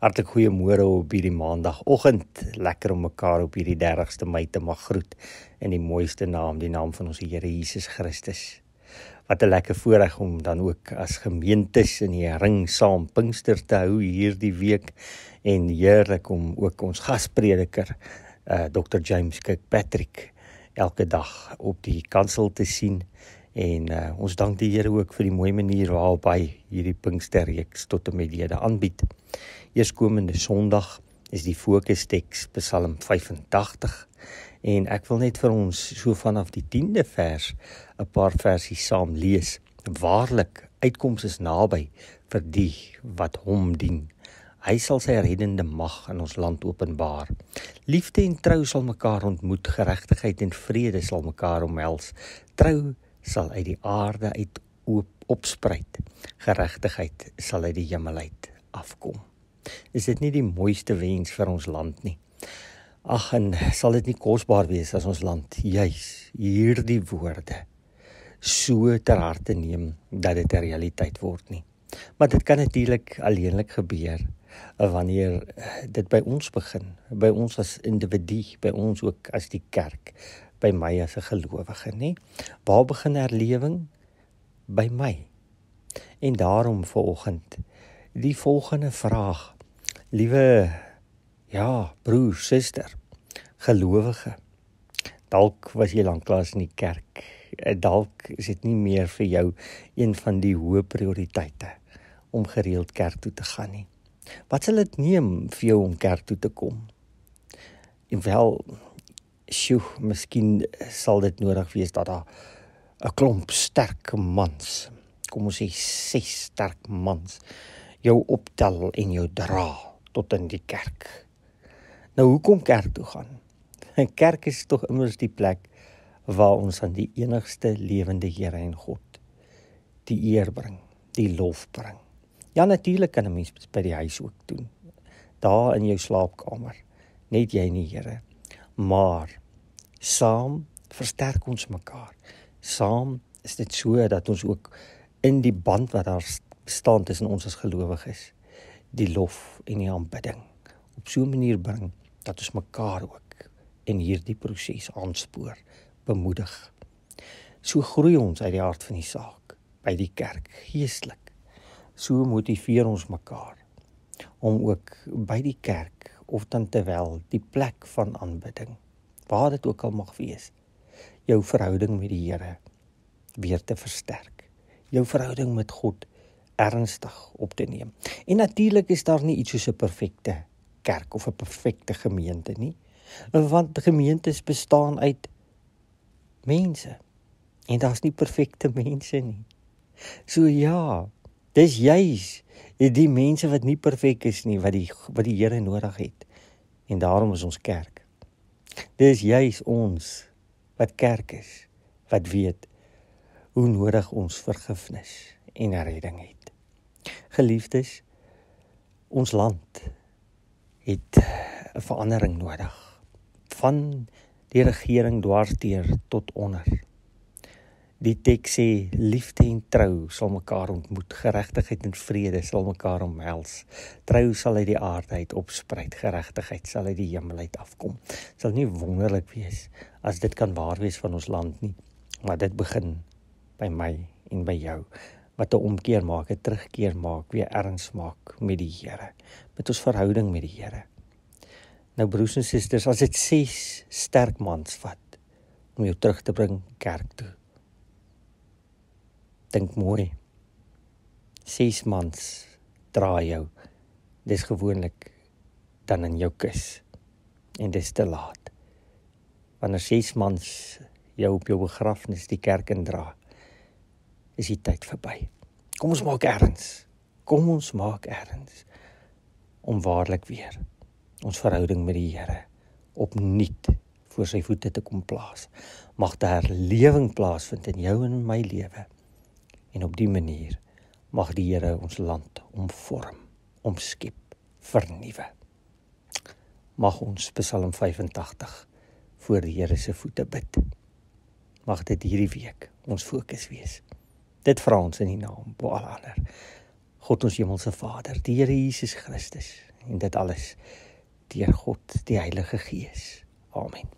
Hartlik goeiemôre op hierdie maandagooggend. Lekker om mekaar op hierdie 30ste Mei te mag groet in die mooiste naam, die naam van ons Here Jesus Christus. Wat 'n lekker voorreg om dan ook as gemeentes in die ring saam Pinkster te hou hierdie week en heerlik om ook ons gasprediker uh, eh, Dr James Kirkpatrick elke dag op die kantoor te sien En uh, ons dank die Here ook vir die mooi manier waarop hy hierdie Pinksterreeks tot en met hede aanbied. Eerskomende Sondag is die fokus teks Psalm 85 en ek wil net vir ons so vanaf die 10de vers 'n paar versie saam lees. Waarlik, uitkoms is naby vir die wat hom dien. Hy sal sy reddende mag in ons land openbaar. Liefde en trou sal mekaar ontmoet, geregtigheid en vrede sal mekaar omhels. Trou sal uit die aarde uit oop opspruit. Geregtigheid sal uit die hemel uit afkom. Is dit nie die mooiste wens vir ons land nie? Ag en sal dit nie kosbaar wees as ons land juis hierdie woorde so ter harte neem dat dit 'n realiteit word nie. Maar dit kan natuurlik alleenlik gebeur eh, wanneer eh, dit by ons begin, by ons as individu, by ons ook as die kerk by my as 'n gelowige, nê? Waar begin herlewing? By my. En daarom vanoggend die volgende vraag. Liewe ja, broer, suster, gelowige. Dalk was jy lanklaas in die kerk. Eh, dalk is dit nie meer vir jou een van die hoë prioriteite om gereeld kerk toe te gaan nie. Wat sal dit neem vir jou om kerk toe te kom? En wel, sjoe, miskien sal dit nodig wees dat daar 'n klomp sterk mans, kom ons sê 6 sterk mans jou optel en jou dra tot in die kerk. Nou hoekom kerk toe gaan? 'n Kerk is tog immers die plek waar ons aan die enigste lewende Here en God die eer bring, die lof bring. Ja natuurlik kan 'n mens by die huis ook doen. Daar in jou slaapkamer, net jy en die Here. Maar saam versterk ons mekaar. Saam is dit so dat ons ook in die band wat daar staan tussen ons as gelowiges die lof en die aanbidding op so 'n manier bring dat ons mekaar ook in hierdie proses aanspoor, bemoedig. So groei ons uit die hart van die saak by die kerk geestelik. So motiveer ons mekaar om ook by die kerk of dan terwyl die plek van aanbidding waar dit ook al mag wees jou verhouding met die Here weer te versterk jou verhouding met God ernstig op te neem en natuurlik is daar nie iets soos 'n perfekte kerk of 'n perfekte gemeente nie want gemeentes bestaan uit mense en daar's nie perfekte mense nie so ja dis juis die mense wat nie perfek is nie wat die wat die Here nodig het en daarom is ons kerk Dis juis ons wat kerk is wat weet hoe nodig ons vergifnis en redding het. Geliefdes, ons land het 'n verandering nodig van die regering dwarsteer tot onder. Die teks sê liefde en trou sal mekaar ontmoet, geregtigheid en vrede sal mekaar omhels. Trou sal uit die aarde uit opspruit, geregtigheid sal uit die hemel uit afkom. Sal nie wonderlik wees as dit kan waar wees van ons land nie, maar dit begin by my en by jou wat 'n omkeer maak, 'n terugkeer maak, weer erns maak met die Here, met ons verhouding met die Here. Nou broers en susters, as dit 6 sterk mans vat om jou terug te bring kerk toe, Dink mooi. 6 maande dra jou. Dis gewoonlik dan in jou kus. En dis te laat. Wanneer 6 maande jou op jou begrafnis die kerk indra, is die tyd verby. Kom ons maak erns. Kom ons maak erns om waarlik weer ons verhouding met die Here opnuut voor sy voete te kom plaas. Mag daar lewing plaasvind in jou en in my lewe. En op die manier mag die Here ons land omvorm, omskep, vernuwe. Mag ons Psalm 85 voor die Here se voete bid. Mag dit hierdie week ons fokus wees. Dit vra ons in die naam bo al ander. God ons hemelse Vader, die Here Jesus Christus en dit alles deur God, die Heilige Gees. Amen.